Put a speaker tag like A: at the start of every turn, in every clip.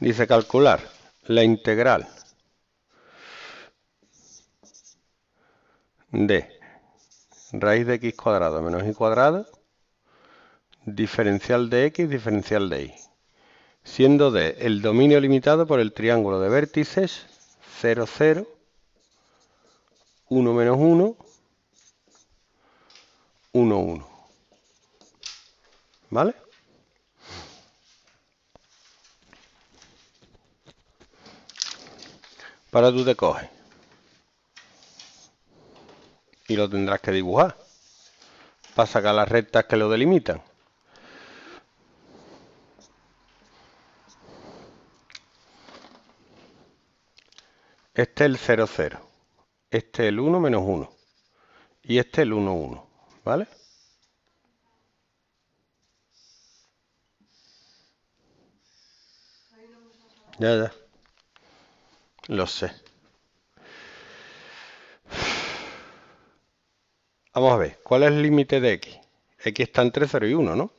A: Dice calcular la integral de raíz de x cuadrado menos y cuadrado, diferencial de x, diferencial de y, siendo de el dominio limitado por el triángulo de vértices 0, 0, 1 menos 1, 1, 1. ¿Vale? Para tú te coges. Y lo tendrás que dibujar. Para sacar las rectas que lo delimitan. Este es el 0, 0. Este es el 1 menos 1. Y este es el 1, 1. ¿Vale? Ya, ya. Lo sé. Vamos a ver, ¿cuál es el límite de x? x está entre 0 y 1, ¿no?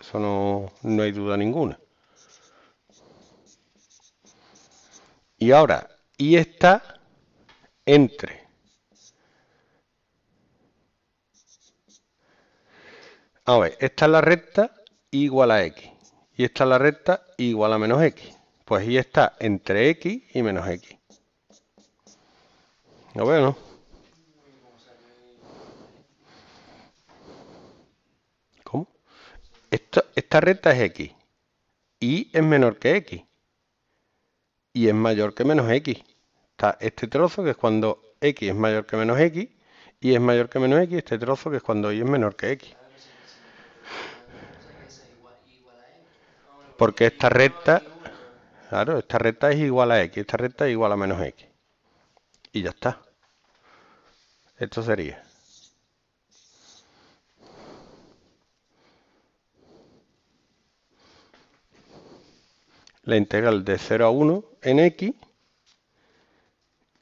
A: Eso no, hay duda ninguna. Y ahora, y está entre. A ver, esta es la recta igual a x. Y esta es la recta igual a menos x. Pues y está entre x y menos x. ¿Lo veo, no? ¿Cómo? esta recta es x. Y es menor que x. Y es mayor que menos x. Está este trozo que es cuando x es mayor que menos x. Y es mayor que menos x. Este trozo que es cuando y es menor que x. Porque esta recta Claro, esta recta es igual a x, esta recta es igual a menos x. Y ya está. Esto sería. La integral de 0 a 1 en x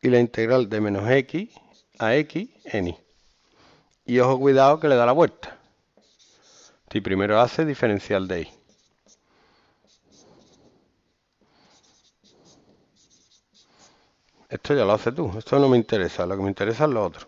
A: y la integral de menos x a x en y. Y ojo cuidado que le da la vuelta. Si primero hace diferencial de y. Esto ya lo haces tú, esto no me interesa, lo que me interesa es lo otro.